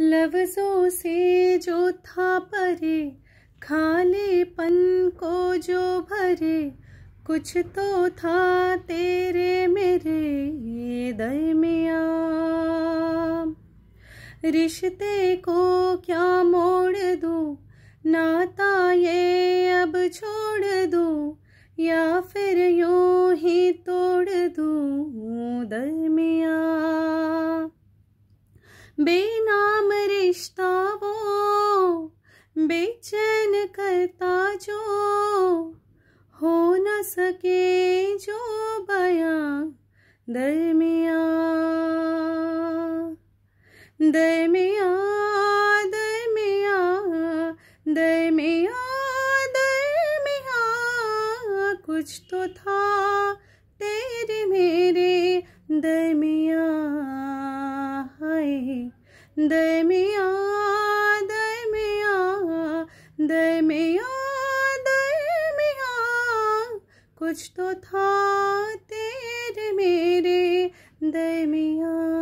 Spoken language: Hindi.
लफ्जों से जो था परे खाली पन को जो भरे कुछ तो था तेरे मेरे दरमिया रिश्ते को क्या मोड़ दो नाता ये अब छोड़ दो या फिर यूं ही तोड़ दूँ दरमिया बेनाम रिश्ता वो बेचैन करता जो हो न सके जो बया दरमिया दरमिया दरमिया दरमिया दरमिया कुछ तो था तेरे मेरे दरमिया दय मिया आ दय में आ दय मिया दय में कुछ तो था तेरे मेरे दय मिया